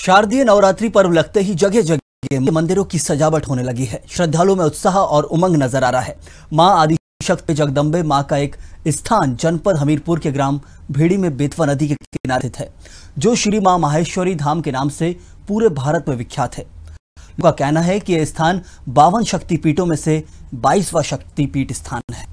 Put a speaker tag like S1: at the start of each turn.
S1: शारदीय नवरात्रि पर्व लगते ही जगह जगह मंदिरों की सजावट होने लगी है श्रद्धालुओं में उत्साह और उमंग नजर आ रहा है माँ आदि शक्ति जगदम्बे माँ का एक स्थान जनपद हमीरपुर के ग्राम भेड़ी में बेतवा नदी के किनारे है जो श्री माँ माहेश्वरी धाम के नाम से पूरे भारत में विख्यात है का कहना है कि यह स्थान बावन शक्तिपीठों में से बाईसवा शक्तिपीठ स्थान है